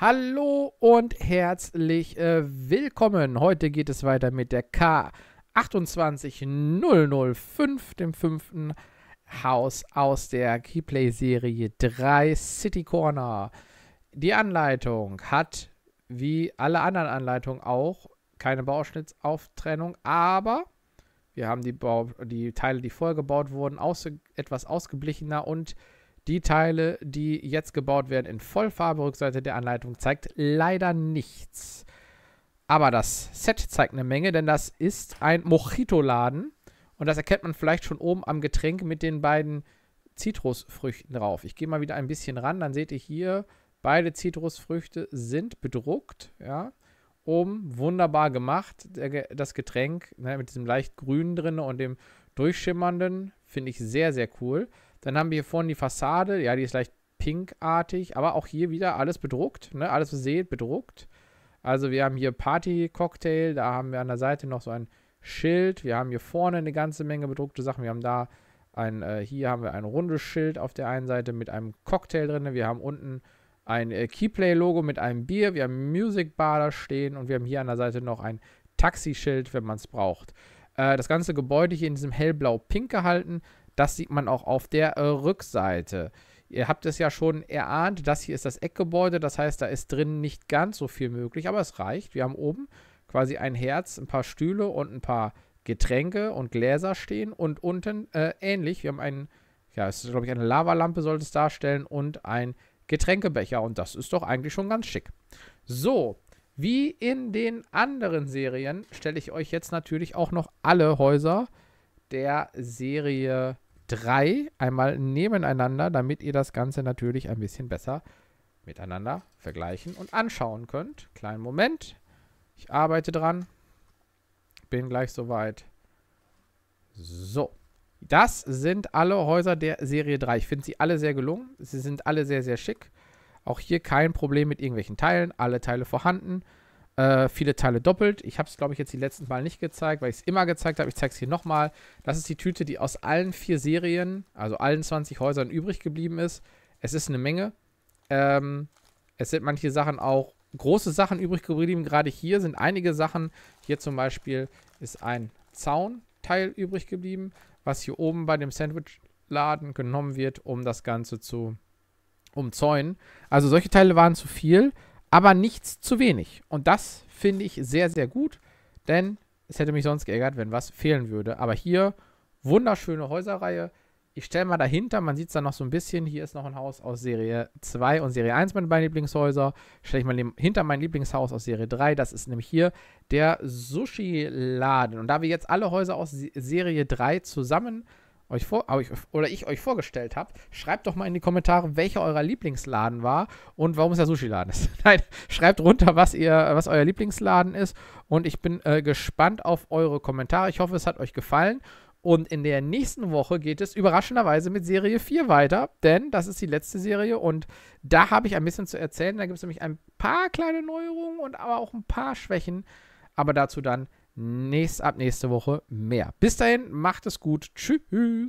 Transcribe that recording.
Hallo und herzlich äh, willkommen. Heute geht es weiter mit der K28005, dem fünften Haus aus der Keyplay-Serie 3 City Corner. Die Anleitung hat, wie alle anderen Anleitungen auch, keine Bauschnittsauftrennung, aber wir haben die, Bau die Teile, die vorgebaut wurden, aus etwas ausgeblichener und die Teile, die jetzt gebaut werden in Vollfarbe, Rückseite der Anleitung, zeigt leider nichts. Aber das Set zeigt eine Menge, denn das ist ein Mojito-Laden. Und das erkennt man vielleicht schon oben am Getränk mit den beiden Zitrusfrüchten drauf. Ich gehe mal wieder ein bisschen ran, dann seht ihr hier, beide Zitrusfrüchte sind bedruckt. Ja. Oben wunderbar gemacht, das Getränk ne, mit diesem leicht grünen drin und dem durchschimmernden. Finde ich sehr, sehr cool. Dann haben wir hier vorne die Fassade. Ja, die ist leicht pinkartig, aber auch hier wieder alles bedruckt. Ne? Alles, was seht, bedruckt. Also wir haben hier Party-Cocktail, da haben wir an der Seite noch so ein Schild. Wir haben hier vorne eine ganze Menge bedruckte Sachen. Wir haben da ein, äh, hier haben wir ein rundes Schild auf der einen Seite mit einem Cocktail drin. Wir haben unten ein äh, Keyplay-Logo mit einem Bier. Wir haben Music Bar da stehen und wir haben hier an der Seite noch ein Taxischild, wenn man es braucht. Äh, das ganze Gebäude hier in diesem hellblau-pink gehalten. Das sieht man auch auf der äh, Rückseite. Ihr habt es ja schon erahnt, das hier ist das Eckgebäude, das heißt, da ist drin nicht ganz so viel möglich, aber es reicht. Wir haben oben quasi ein Herz, ein paar Stühle und ein paar Getränke und Gläser stehen und unten äh, ähnlich. Wir haben einen, ja, es ist glaube ich eine Lavalampe sollte es darstellen und ein Getränkebecher und das ist doch eigentlich schon ganz schick. So, wie in den anderen Serien stelle ich euch jetzt natürlich auch noch alle Häuser der Serie drei einmal nebeneinander, damit ihr das Ganze natürlich ein bisschen besser miteinander vergleichen und anschauen könnt. Kleinen Moment. Ich arbeite dran. Bin gleich soweit. So. Das sind alle Häuser der Serie 3. Ich finde sie alle sehr gelungen. Sie sind alle sehr, sehr schick. Auch hier kein Problem mit irgendwelchen Teilen. Alle Teile vorhanden. Äh, viele Teile doppelt. Ich habe es, glaube ich, jetzt die letzten Mal nicht gezeigt, weil ich es immer gezeigt habe. Ich zeige es hier nochmal. Das ist die Tüte, die aus allen vier Serien, also allen 20 Häusern übrig geblieben ist. Es ist eine Menge. Ähm, es sind manche Sachen auch große Sachen übrig geblieben. Gerade hier sind einige Sachen. Hier zum Beispiel ist ein Zaunteil übrig geblieben, was hier oben bei dem Sandwichladen genommen wird, um das Ganze zu umzäunen. Also solche Teile waren zu viel aber nichts zu wenig. Und das finde ich sehr, sehr gut, denn es hätte mich sonst geärgert, wenn was fehlen würde. Aber hier wunderschöne Häuserreihe. Ich stelle mal dahinter, man sieht es dann noch so ein bisschen. Hier ist noch ein Haus aus Serie 2 und Serie 1, meine beiden Lieblingshäuser. Stelle ich mal hinter mein Lieblingshaus aus Serie 3. Das ist nämlich hier der Sushi-Laden. Und da wir jetzt alle Häuser aus Serie 3 zusammen euch vor, euch, oder ich euch vorgestellt habe. Schreibt doch mal in die Kommentare, welcher eurer Lieblingsladen war und warum es der Sushi-Laden ist. Nein, schreibt runter, was, ihr, was euer Lieblingsladen ist. Und ich bin äh, gespannt auf eure Kommentare. Ich hoffe, es hat euch gefallen. Und in der nächsten Woche geht es überraschenderweise mit Serie 4 weiter, denn das ist die letzte Serie und da habe ich ein bisschen zu erzählen. Da gibt es nämlich ein paar kleine Neuerungen und aber auch ein paar Schwächen. Aber dazu dann nächst, ab nächste Woche mehr. Bis dahin, macht es gut. Tschüss.